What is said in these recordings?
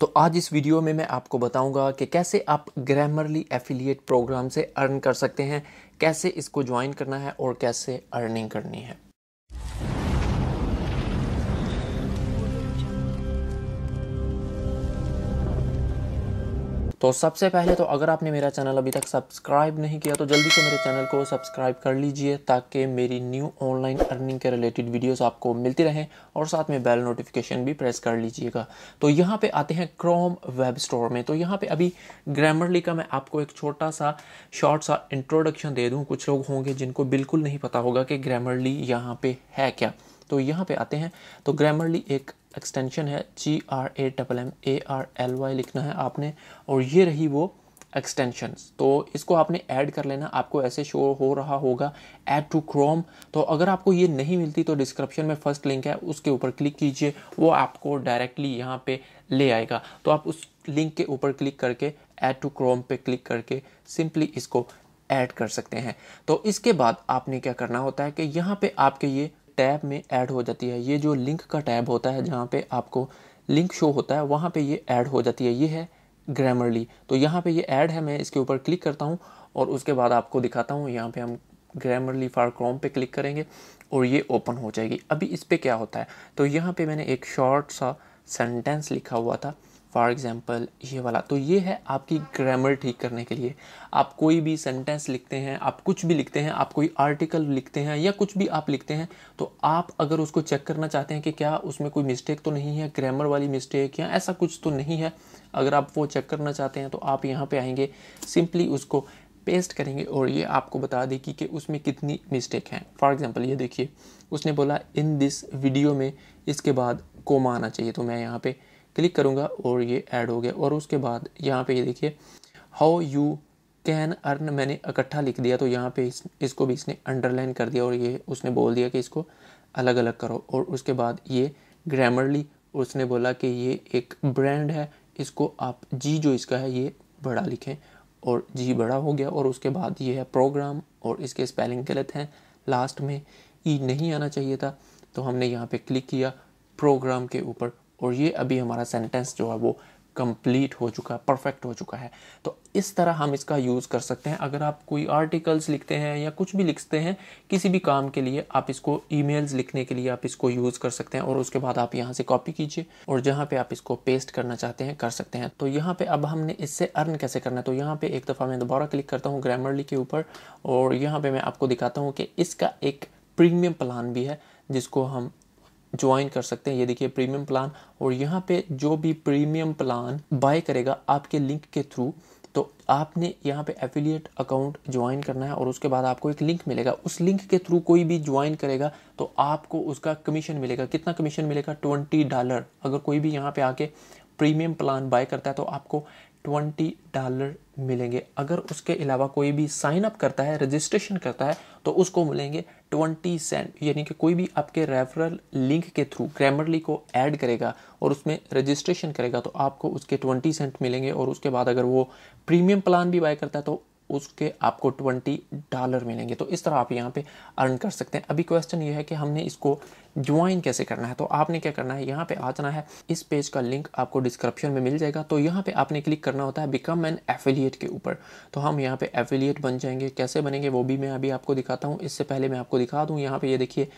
तो आज इस वीडियो में मैं आपको बताऊंगा कि कैसे आप ग्रामरली एफिलिएट प्रोग्राम से अर्न कर सकते हैं कैसे इसको ज्वाइन करना है और कैसे अर्निंग करनी है तो सबसे पहले तो अगर आपने मेरा चैनल अभी तक सब्सक्राइब नहीं किया तो जल्दी से मेरे चैनल को सब्सक्राइब कर लीजिए ताकि मेरी न्यू ऑनलाइन अर्निंग के रिलेटेड वीडियोस आपको मिलती रहें और साथ में बेल नोटिफिकेशन भी प्रेस कर लीजिएगा तो यहाँ पे आते हैं क्रोम वेब स्टोर में तो यहाँ पर अभी ग्रामरली का मैं आपको एक छोटा सा शॉर्ट सा इंट्रोडक्शन दे दूँ कुछ लोग होंगे जिनको बिल्कुल नहीं पता होगा कि ग्रामरली यहाँ पर है क्या तो यहाँ पे आते हैं तो ग्रामरली एक एक्सटेंशन है G R A double M A R L Y लिखना है आपने और ये रही वो एक्सटेंशन तो इसको आपने ऐड कर लेना आपको ऐसे शो हो रहा होगा ऐड टू क्रोम तो अगर आपको ये नहीं मिलती तो डिस्क्रिप्शन में फर्स्ट लिंक है उसके ऊपर क्लिक कीजिए वो आपको डायरेक्टली यहाँ पे ले आएगा तो आप उस लिंक के ऊपर क्लिक करके ऐड टू क्रोम पे क्लिक करके सिंपली इसको ऐड कर सकते हैं तो इसके बाद आपने क्या करना होता है कि यहाँ पे आपके ये टैब में ऐड हो जाती है ये जो लिंक का टैब होता है जहाँ पे आपको लिंक शो होता है वहाँ पे ये ऐड हो जाती है ये है ग्रामरली तो यहाँ पे ये ऐड है मैं इसके ऊपर क्लिक करता हूँ और उसके बाद आपको दिखाता हूँ यहाँ पे हम ग्रामरली फार क्रोम पे क्लिक करेंगे और ये ओपन हो जाएगी अभी इस पर क्या होता है तो यहाँ पर मैंने एक शॉर्ट सा सेंटेंस लिखा हुआ था फॉर एग्ज़ाम्पल ये वाला तो ये है आपकी ग्रामर ठीक करने के लिए आप कोई भी सेंटेंस लिखते हैं आप कुछ भी लिखते हैं आप कोई आर्टिकल लिखते हैं या कुछ भी आप लिखते हैं तो आप अगर उसको चेक करना चाहते हैं कि क्या उसमें कोई मिस्टेक तो नहीं है ग्रामर वाली मिस्टेक या ऐसा कुछ तो नहीं है अगर आप वो चेक करना चाहते हैं तो आप यहाँ पर आएंगे सिंपली उसको पेस्ट करेंगे और ये आपको बता देगी कि उसमें कितनी मिस्टेक हैं फॉर एग्ज़ाम्पल ये देखिए उसने बोला इन दिस वीडियो में इसके बाद कोमा आना चाहिए तो मैं यहाँ पर क्लिक करूँगा और ये ऐड हो गया और उसके बाद यहाँ पे ये देखिए हाउ यू कैन अर्न मैंने इकट्ठा लिख दिया तो यहाँ पे इस, इसको भी इसने अंडरलाइन कर दिया और ये उसने बोल दिया कि इसको अलग अलग करो और उसके बाद ये ग्रामरली उसने बोला कि ये एक ब्रांड है इसको आप जी जो इसका है ये बड़ा लिखें और जी बड़ा हो गया और उसके बाद ये है प्रोग्राम और इसके स्पेलिंग गलत हैं लास्ट में ई e नहीं आना चाहिए था तो हमने यहाँ पे क्लिक किया प्रोग्राम के ऊपर और ये अभी हमारा सेंटेंस जो है वो कंप्लीट हो चुका है परफेक्ट हो चुका है तो इस तरह हम इसका यूज़ कर सकते हैं अगर आप कोई आर्टिकल्स लिखते हैं या कुछ भी लिखते हैं किसी भी काम के लिए आप इसको ईमेल्स लिखने के लिए आप इसको यूज़ कर सकते हैं और उसके बाद आप यहाँ से कॉपी कीजिए और जहाँ पे आप इसको पेस्ट करना चाहते हैं कर सकते हैं तो यहाँ पे अब हमने इससे अर्न कैसे करना है तो यहाँ पे एक दफ़ा मैं दोबारा क्लिक करता हूँ ग्रामरली के ऊपर और यहाँ पर मैं आपको दिखाता हूँ कि इसका एक प्रीमियम प्लान भी है जिसको हम ज्वाइन कर सकते हैं ये देखिए प्रीमियम प्लान और यहाँ पे जो भी प्रीमियम प्लान बाय करेगा आपके लिंक के थ्रू तो आपने यहाँ पे एफिलिएट अकाउंट ज्वाइन करना है और उसके बाद आपको एक लिंक मिलेगा उस लिंक के थ्रू कोई भी ज्वाइन करेगा तो आपको उसका कमीशन मिलेगा कितना कमीशन मिलेगा ट्वेंटी डॉलर अगर कोई भी यहाँ पे आके प्रीमियम प्लान बाय करता है तो आपको ट्वेंटी डॉलर मिलेंगे अगर उसके अलावा कोई भी साइन अप करता है रजिस्ट्रेशन करता है तो उसको मिलेंगे ट्वेंटी सेंट यानी कि कोई भी आपके रेफरल लिंक के थ्रू ग्रामरली को ऐड करेगा और उसमें रजिस्ट्रेशन करेगा तो आपको उसके ट्वेंटी सेंट मिलेंगे और उसके बाद अगर वो प्रीमियम प्लान भी बाय करता है तो उसके आपको ट्वेंटी डॉलर मिलेंगे तो इस तरह आप यहाँ पे अर्न कर सकते हैं अभी क्वेश्चन ये है कि हमने इसको ज्वाइन कैसे करना है तो आपने क्या करना है यहाँ पे आ जाना है इस पेज का लिंक आपको डिस्क्रिप्शन में मिल जाएगा तो यहाँ पे आपने क्लिक करना होता है बिकम एन एफिलिएट के ऊपर तो हम यहाँ पे एफिलिएट बन जाएंगे कैसे बनेंगे वो भी मैं अभी आपको दिखाता हूँ इससे पहले मैं आपको दिखा दूँ यहाँ पे ये यह देखिए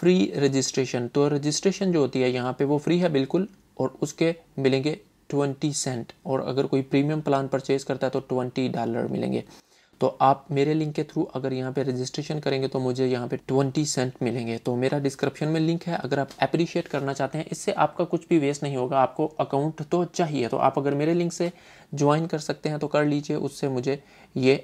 फ्री रजिस्ट्रेशन तो रजिस्ट्रेशन जो होती है यहाँ पर वो फ्री है बिल्कुल और उसके मिलेंगे ट्वेंटी सेंट और अगर कोई प्रीमियम प्लान परचेज करता है तो ट्वेंटी डॉलर मिलेंगे तो आप मेरे लिंक के थ्रू अगर यहाँ पे रजिस्ट्रेशन करेंगे तो मुझे यहाँ पे ट्वेंटी सेंट मिलेंगे तो मेरा डिस्क्रिप्शन में लिंक है अगर आप अप्रिशिएट करना चाहते हैं इससे आपका कुछ भी वेस्ट नहीं होगा आपको अकाउंट तो चाहिए तो आप अगर मेरे लिंक से ज्वाइन कर सकते हैं तो कर लीजिए उससे मुझे ये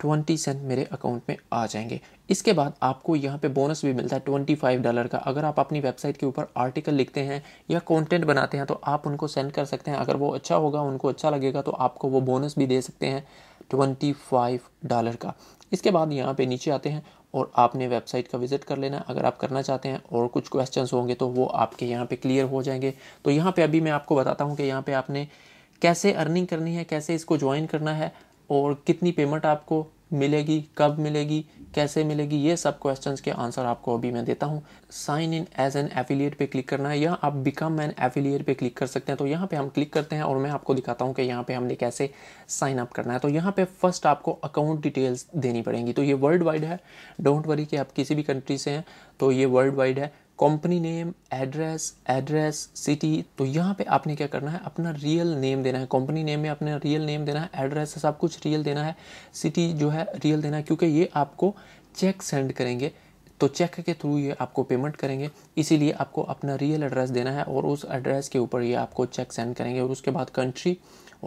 ट्वेंटी सेंट मेरे अकाउंट में आ जाएंगे इसके बाद आपको यहाँ पे बोनस भी मिलता है ट्वेंटी फाइव डॉलर का अगर आप अपनी वेबसाइट के ऊपर आर्टिकल लिखते हैं या कंटेंट बनाते हैं तो आप उनको सेंड कर सकते हैं अगर वो अच्छा होगा उनको अच्छा लगेगा तो आपको वो बोनस भी दे सकते हैं ट्वेंटी फाइव डॉलर का इसके बाद यहाँ पे नीचे आते हैं और आपने वेबसाइट का विज़िट कर लेना अगर आप करना चाहते हैं और कुछ क्वेश्चन होंगे तो वो आपके यहाँ पर क्लियर हो जाएंगे तो यहाँ पर अभी मैं आपको बताता हूँ कि यहाँ पर आपने कैसे अर्निंग करनी है कैसे इसको ज्वाइन करना है और कितनी पेमेंट आपको मिलेगी कब मिलेगी कैसे मिलेगी ये सब क्वेश्चन के आंसर आपको अभी मैं देता हूँ sign in as an affiliate पे क्लिक करना है या आप बिकम एन एफिलिएट पे क्लिक कर सकते हैं तो यहाँ पे हम क्लिक करते हैं और मैं आपको दिखाता हूँ कि यहाँ पे हमने कैसे साइन अप करना है तो यहाँ पे फर्स्ट आपको अकाउंट डिटेल्स देनी पड़ेंगी तो ये वर्ल्ड वाइड है डोंट वरी कि आप किसी भी कंट्री से हैं तो ये वर्ल्ड वाइड है company name address address city तो यहाँ पे आपने क्या करना है अपना रियल नेम देना है कंपनी नेम में अपना रियल नेम देना है एड्रेस सब कुछ रियल देना है सिटी जो है रियल देना है क्योंकि ये आपको चेक सेंड करेंगे तो चेक के थ्रू ये आपको पेमेंट करेंगे इसीलिए आपको अपना रियल एड्रेस देना है और उस एड्रेस के ऊपर ये आपको चेक सेंड करेंगे और उसके बाद कंट्री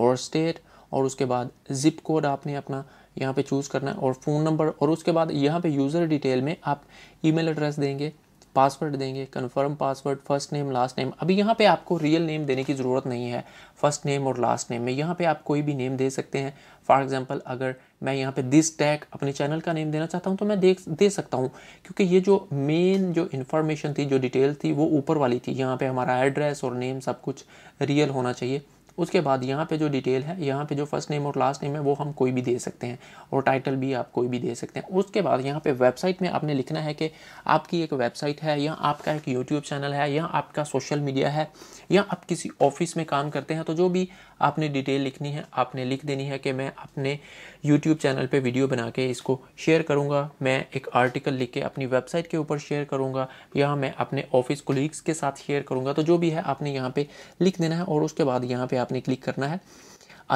और स्टेट और उसके बाद जिप कोड आपने अपना यहाँ पे चूज़ करना है और फ़ोन नंबर और उसके बाद यहाँ पे यूज़र डिटेल में आप ईमेल एड्रेस देंगे पासवर्ड देंगे confirm password first name last name अभी यहाँ पे आपको रियल नेम देने की ज़रूरत नहीं है फर्स्ट नेम और लास्ट नेम में यहाँ पे आप कोई भी नेम दे सकते हैं फॉर एग्जांपल अगर मैं यहाँ पे दिस टैग अपने चैनल का नेम देना चाहता हूँ तो मैं दे दे सकता हूँ क्योंकि ये जो मेन जो इन्फॉर्मेशन थी जो डिटेल थी वो ऊपर वाली थी यहाँ पर हमारा एड्रेस और नेम सब कुछ रियल होना चाहिए उसके बाद यहाँ पे जो डिटेल है यहाँ पे जो फर्स्ट नेम और लास्ट नेम है वो हम कोई भी दे सकते हैं और टाइटल भी आप कोई भी दे सकते हैं उसके बाद यहाँ पे वेबसाइट में आपने लिखना है कि आपकी एक वेबसाइट है या आपका एक यूट्यूब चैनल है या आपका सोशल मीडिया है या आप किसी ऑफिस में काम करते हैं तो जो भी आपने डिटेल लिखनी है आपने लिख देनी है कि मैं अपने यूट्यूब चैनल पर वीडियो बना के इसको शेयर करूँगा मैं एक आर्टिकल लिख के अपनी वेबसाइट के ऊपर शेयर करूँगा या मैं अपने ऑफिस कोलीग्स के साथ शेयर करूँगा तो जो भी है आपने यहाँ पर लिख देना है और उसके बाद यहाँ पर आपने क्लिक करना है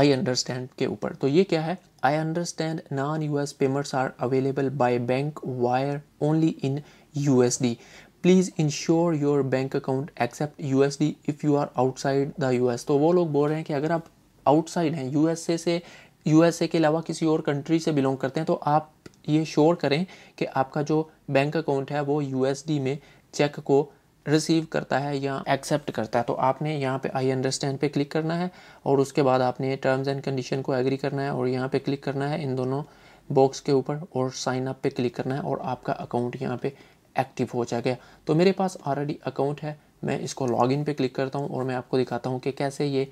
आई अंडरस्टैंड के ऊपर तो ये क्या है I understand non U S payments are available by bank wire only in U S D please ensure your bank account accept U S D if you are outside the U S तो वो लोग बोल रहे हैं कि अगर आप outside हैं यू एस ए से यू एस ए के अलावा किसी और कंट्री से बिलोंग करते हैं तो आप ये श्योर करें कि आपका जो बैंक अकाउंट है वो यू एस डी में चेक को रिसीव करता है या एक्सेप्ट करता है तो आपने यहाँ पे आई अंडरस्टैंड पे क्लिक करना है और उसके बाद आपने टर्म्स एंड कंडीशन को एग्री करना है और यहाँ पे क्लिक करना है इन दोनों बॉक्स के ऊपर और साइन अप पे क्लिक करना है और आपका अकाउंट यहाँ पे एक्टिव हो जाएगा तो मेरे पास ऑलरेडी अकाउंट है मैं इसको इन पे क्लिक करता हूँ और मैं आपको दिखाता हूँ कि कैसे ये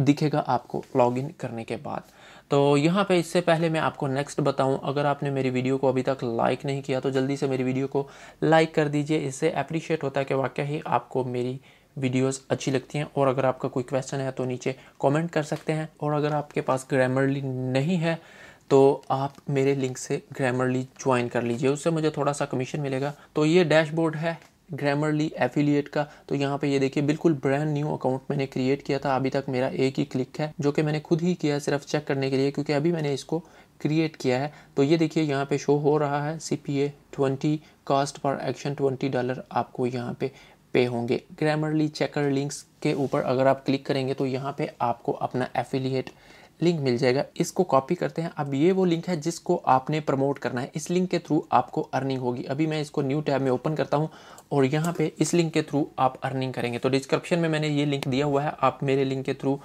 दिखेगा आपको इन करने के बाद तो यहाँ पे इससे पहले मैं आपको नेक्स्ट बताऊँ अगर आपने मेरी वीडियो को अभी तक लाइक नहीं किया तो जल्दी से मेरी वीडियो को लाइक कर दीजिए इससे अप्रिशिएट होता है कि वाकई ही आपको मेरी वीडियोस अच्छी लगती हैं और अगर आपका कोई क्वेश्चन है तो नीचे कमेंट कर सकते हैं और अगर आपके पास ग्रामरली नहीं है तो आप मेरे लिंक से ग्रामरली ज्वाइन कर लीजिए उससे मुझे थोड़ा सा कमीशन मिलेगा तो ये डैशबोर्ड है ग्रामरली एफिलिएट का तो यहाँ पे ये देखिए बिल्कुल ब्रांड न्यू अकाउंट मैंने क्रिएट किया था अभी तक मेरा एक ही क्लिक है जो कि मैंने खुद ही किया सिर्फ चेक करने के लिए क्योंकि अभी मैंने इसको क्रिएट किया है तो ये देखिए यहाँ पे शो हो रहा है C P A twenty cost per action twenty dollar आपको यहाँ पे पे होंगे ग्रामरली चेकर लिंक्स के ऊपर अगर आप क्लिक करेंगे तो यहाँ पे आपको अपना एफिलिएट लिंक मिल जाएगा इसको कॉपी करते हैं अब ये वो लिंक है जिसको आपने प्रमोट करना है इस लिंक के थ्रू आपको अर्निंग होगी अभी मैं इसको न्यू टैब में ओपन करता हूँ और यहाँ पे इस लिंक के थ्रू आप अर्निंग करेंगे तो डिस्क्रिप्शन में मैंने ये लिंक दिया हुआ है आप मेरे लिंक के थ्रू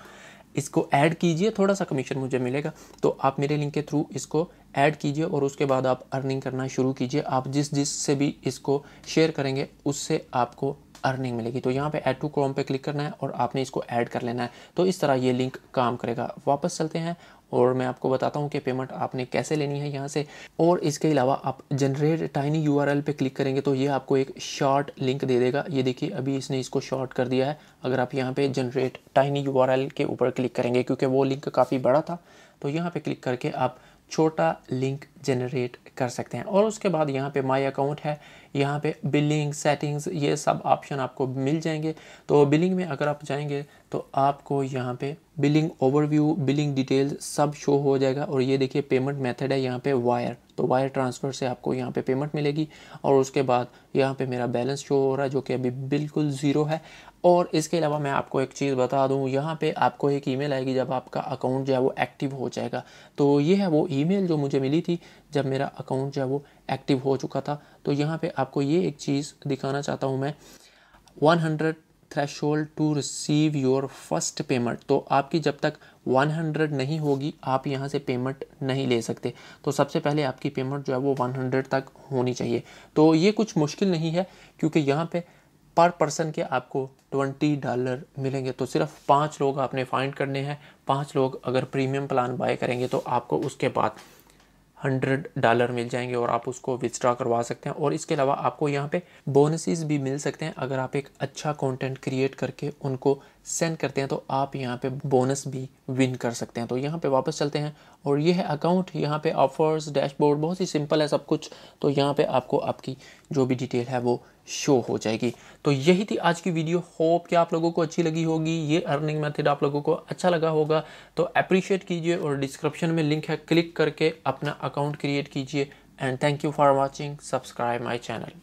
इसको ऐड कीजिए थोड़ा सा कमीशन मुझे मिलेगा तो आप मेरे लिंक के थ्रू इसको ऐड कीजिए और उसके बाद आप अर्निंग करना शुरू कीजिए आप जिस जिस से भी इसको शेयर करेंगे उससे आपको अर्निंग मिलेगी तो यहाँ पे ऐड टू क्रोम पे क्लिक करना है और आपने इसको ऐड कर लेना है तो इस तरह ये लिंक काम करेगा वापस चलते हैं और मैं आपको बताता हूँ कि पेमेंट आपने कैसे लेनी है यहाँ से और इसके अलावा आप जनरेट टाइनी यू पे क्लिक करेंगे तो ये आपको एक शॉर्ट लिंक दे देगा ये देखिए अभी इसने इसको शॉर्ट कर दिया है अगर आप यहाँ पे जनरेट टाइनी यू के ऊपर क्लिक करेंगे क्योंकि वो लिंक काफ़ी बड़ा था तो यहाँ पर क्लिक करके आप छोटा लिंक जनरेट कर सकते हैं और उसके बाद यहाँ पे माई अकाउंट है यहाँ पे बिलिंग सेटिंग्स ये सब ऑप्शन आपको मिल जाएंगे तो बिलिंग में अगर आप जाएंगे तो आपको यहाँ पे बिलिंग ओवरव्यू बिलिंग डिटेल सब शो हो जाएगा और ये देखिए पेमेंट मेथड है यहाँ पे वायर तो वायर ट्रांसफ़र से आपको यहाँ पे पेमेंट मिलेगी और उसके बाद यहाँ पे मेरा बैलेंस शो हो रहा है जो कि अभी बिल्कुल ज़ीरो है और इसके अलावा मैं आपको एक चीज़ बता दूँ यहाँ पे आपको एक ईमेल आएगी जब आपका अकाउंट जो है वो एक्टिव हो जाएगा तो ये है वो ईमेल जो मुझे मिली थी जब मेरा अकाउंट जो है वो एक्टिव हो चुका था तो यहाँ पे आपको ये एक चीज़ दिखाना चाहता हूँ मैं 100 hundred threshold to receive your first payment तो आपकी जब तक 100 नहीं होगी आप यहाँ से पेमेंट नहीं ले सकते तो सबसे पहले आपकी पेमेंट जो है वो 100 तक होनी चाहिए तो ये कुछ मुश्किल नहीं है क्योंकि यहाँ पे पर पर्सन के आपको ट्वेंटी डॉलर मिलेंगे तो सिर्फ पाँच लोग आपने फाइंड करने हैं पाँच लोग अगर प्रीमियम प्लान बाय करेंगे तो आपको उसके बाद हंड्रेड डॉलर मिल जाएंगे और आप उसको विथड्रॉ करवा सकते हैं और इसके अलावा आपको यहाँ पे बोनसेस भी मिल सकते हैं अगर आप एक अच्छा कंटेंट क्रिएट करके उनको सेंड करते हैं तो आप यहाँ पे बोनस भी विन कर सकते हैं तो यहाँ पे वापस चलते हैं और ये है अकाउंट यहाँ पे ऑफर्स डैशबोर्ड बहुत ही सिंपल है सब कुछ तो यहाँ पे आपको आपकी जो भी डिटेल है वो शो हो जाएगी तो यही थी आज की वीडियो होप कि आप लोगों को अच्छी लगी होगी ये अर्निंग मेथड आप लोगों को अच्छा लगा होगा तो अप्रिशिएट कीजिए और डिस्क्रिप्शन में लिंक है क्लिक करके अपना अकाउंट क्रिएट कीजिए and thank you for watching subscribe my channel